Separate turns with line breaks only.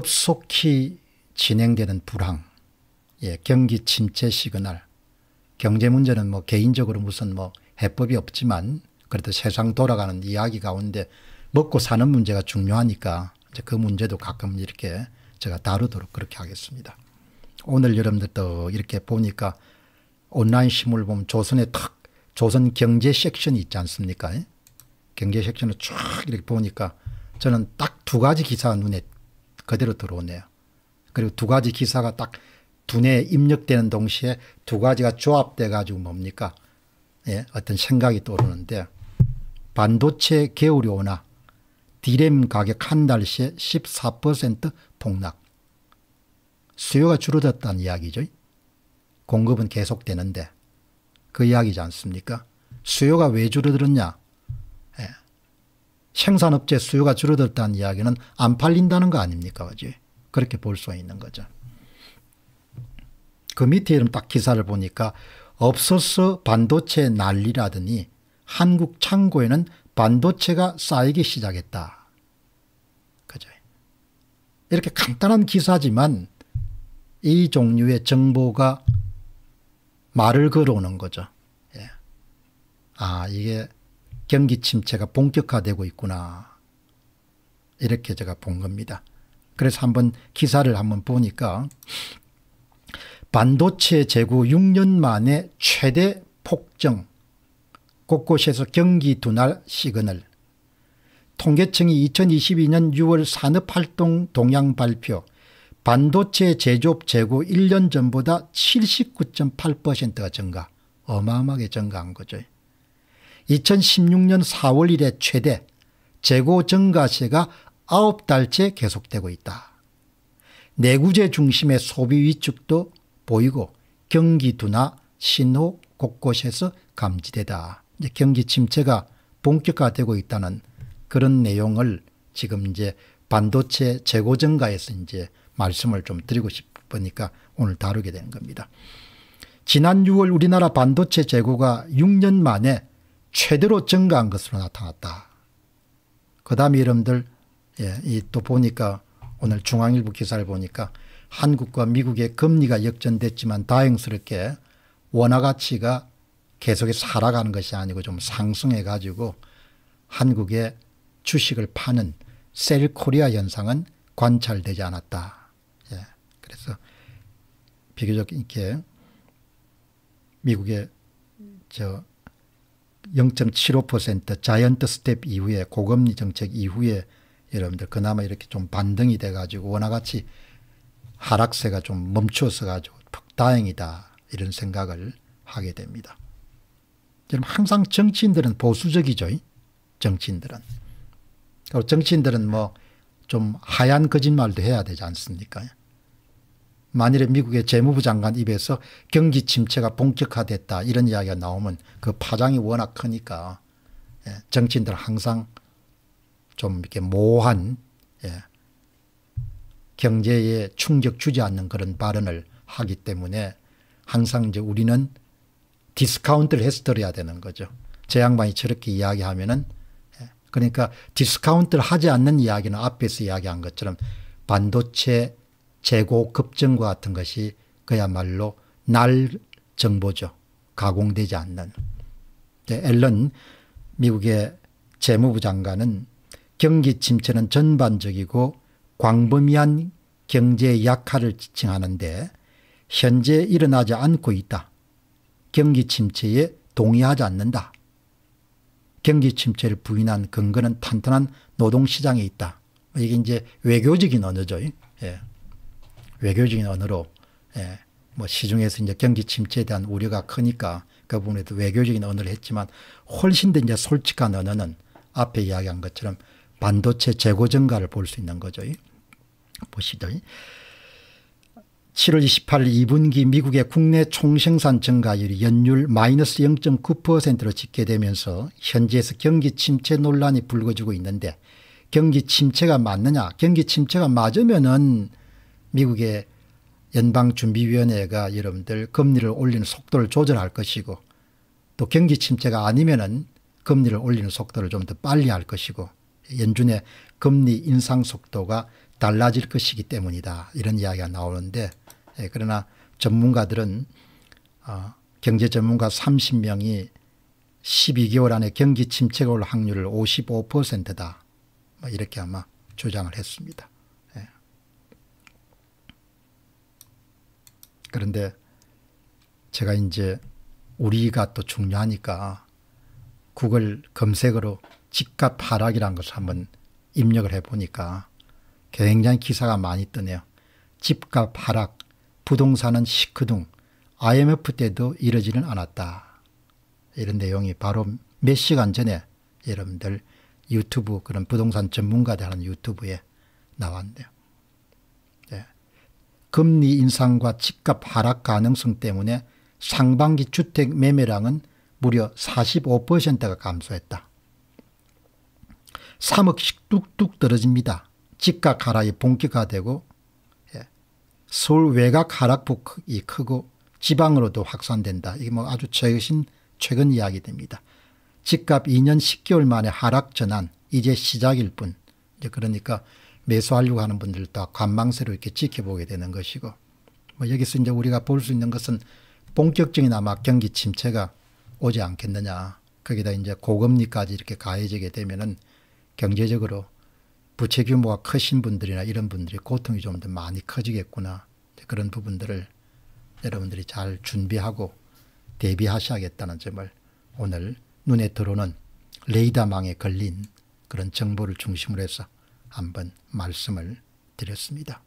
급속히 진행되는 불황, 예, 경기 침체 시그널, 경제 문제는 뭐 개인적으로 무슨 뭐 해법이 없지만 그래도 세상 돌아가는 이야기 가운데 먹고 사는 문제가 중요하니까 그 문제도 가끔 이렇게 제가 다루도록 그렇게 하겠습니다. 오늘 여러분들도 이렇게 보니까 온라인 신문을 보면 조선에 탁 조선 경제 섹션이 있지 않습니까? 예? 경제 섹션을 쫙 이렇게 보니까 저는 딱 두 가지 기사가 눈에 그대로 들어오네요. 그리고 두 가지 기사가 딱 두뇌에 입력되는 동시에 두 가지가 조합돼 가지고 뭡니까? 예, 어떤 생각이 떠오르는데 반도체 개울이 오나 디램 가격 한 달 시에 14% 폭락. 수요가 줄어졌다는 이야기죠. 공급은 계속되는데 그 이야기지 않습니까? 수요가 왜 줄어들었냐? 생산업체 수요가 줄어들다는 이야기는 안 팔린다는 거 아닙니까? 그지? 그렇게 볼 수 있는 거죠. 그 밑에 이름 딱 기사를 보니까 없어서 반도체 난리라더니 한국 창고에는 반도체가 쌓이기 시작했다. 그죠? 이렇게 간단한 기사지만 이 종류의 정보가 말을 걸어오는 거죠. 예. 아, 이게 경기 침체가 본격화되고 있구나. 이렇게 제가 본 겁니다. 그래서 한번 기사를 한번 보니까 반도체 재고 6년 만에 최대 폭정 곳곳에서 경기 둔화 시그널 통계청이 2022년 6월 산업활동 동향 발표 반도체 제조업 재고 1년 전보다 79.8%가 증가 어마어마하게 증가한 거죠. 2016년 4월 이래 최대 재고 증가세가 9달째 계속되고 있다. 내구재 중심의 소비 위축도 보이고 경기 둔화 신호 곳곳에서 감지되다. 이제 경기 침체가 본격화되고 있다는 그런 내용을 지금 이제 반도체 재고 증가에서 이제 말씀을 좀 드리고 싶으니까 오늘 다루게 되는 겁니다. 지난 6월 우리나라 반도체 재고가 6년 만에 최대로 증가한 것으로 나타났다. 그 다음 이름들 예, 또 보니까 오늘 중앙일보 기사를 보니까 한국과 미국의 금리가 역전됐지만 다행스럽게 원화 가치가 계속해서 하락하는 것이 아니고 좀 상승해 가지고 한국의 주식을 파는 셀코리아 현상은 관찰되지 않았다. 예, 그래서 비교적 이렇게 미국의 저0.75% 자이언트 스텝 이후에 고금리 정책 이후에 여러분들 그나마 이렇게 좀 반등이 돼가지고 워낙같이 하락세가 좀 멈추어서가지고 다행이다 이런 생각을 하게 됩니다. 여러 항상 정치인들은 보수적이죠. 정치인들은. 정치인들은 뭐 좀 하얀 거짓말도 해야 되지 않습니까? 만일에 미국의 재무부 장관 입에서 경기 침체가 본격화됐다 이런 이야기가 나오면 그 파장이 워낙 크니까 예, 정치인들 항상 좀 이렇게 모호한 예, 경제에 충격 주지 않는 그런 발언을 하기 때문에 항상 이제 우리는 디스카운트를 해서 들어야 되는 거죠. 제 양반이 저렇게 이야기하면은 예, 그러니까 디스카운트를 하지 않는 이야기는 앞에서 이야기한 것처럼 반도체 재고 급증과 같은 것이 그야말로 날 정보죠. 가공되지 않는. 네, 앨런 미국의 재무부 장관은 경기 침체는 전반적이고 광범위한 경제 약화를 지칭하는데 현재 일어나지 않고 있다. 경기 침체에 동의하지 않는다. 경기 침체를 부인한 근거는 탄탄한 노동시장에 있다. 이게 이제 외교적인 언어죠. 예. 외교적인 언어로 예, 뭐 시중에서 이제 경기 침체에 대한 우려가 크니까 그 부분에도 외교적인 언어를 했지만 훨씬 더 이제 솔직한 언어는 앞에 이야기한 것처럼 반도체 재고 증가를 볼 수 있는 거죠. 보시죠. 7월 28일 2분기 미국의 국내 총생산 증가율이 연율 마이너스 0.9%로 집계되면서 현지에서 경기 침체 논란이 불거지고 있는데 경기 침체가 맞느냐 경기 침체가 맞으면은 미국의 연방준비위원회가 여러분들 금리를 올리는 속도를 조절할 것이고 또 경기 침체가 아니면은 금리를 올리는 속도를 좀 더 빨리 할 것이고 연준의 금리 인상 속도가 달라질 것이기 때문이다. 이런 이야기가 나오는데 예, 그러나 전문가들은 어, 경제 전문가 30명이 12개월 안에 경기 침체가 올 확률을 55%다. 뭐 이렇게 아마 주장을 했습니다. 그런데 제가 이제 우리가 또 중요하니까 구글 검색으로 집값 하락이라는 것을 한번 입력을 해보니까 굉장히 기사가 많이 뜨네요. 집값 하락, 부동산은 시크둥, IMF 때도 이러지는 않았다. 이런 내용이 바로 몇 시간 전에 여러분들 유튜브 그런 부동산 전문가들 하는 유튜브에 나왔네요. 금리 인상과 집값 하락 가능성 때문에 상반기 주택 매매량은 무려 45%가 감소했다. 3억씩 뚝뚝 떨어집니다. 집값 하락이 본격화되고 예, 서울 외곽 하락폭이 크고 지방으로도 확산된다. 이게 뭐 아주 최신 최근 이야기 됩니다. 집값 2년 10개월 만에 하락 전환 이제 시작일 뿐. 그러니까 매수하려고 하는 분들도 관망세럽 이렇게 지켜보게 되는 것이고 뭐 여기서 이제 우리가 볼 수 있는 것은 본격적인 아마 경기 침체가 오지 않겠느냐. 거기다 이제 고금리까지 이렇게 가해지게 되면은 경제적으로 부채 규모가 크신 분들이나 이런 분들이 고통이 좀 더 많이 커지겠구나. 그런 부분들을 여러분들이 잘 준비하고 대비하셔야겠다는 점을 오늘 눈에 들어오는 레이더망에 걸린 그런 정보를 중심으로 해서 한번 말씀을 드렸습니다.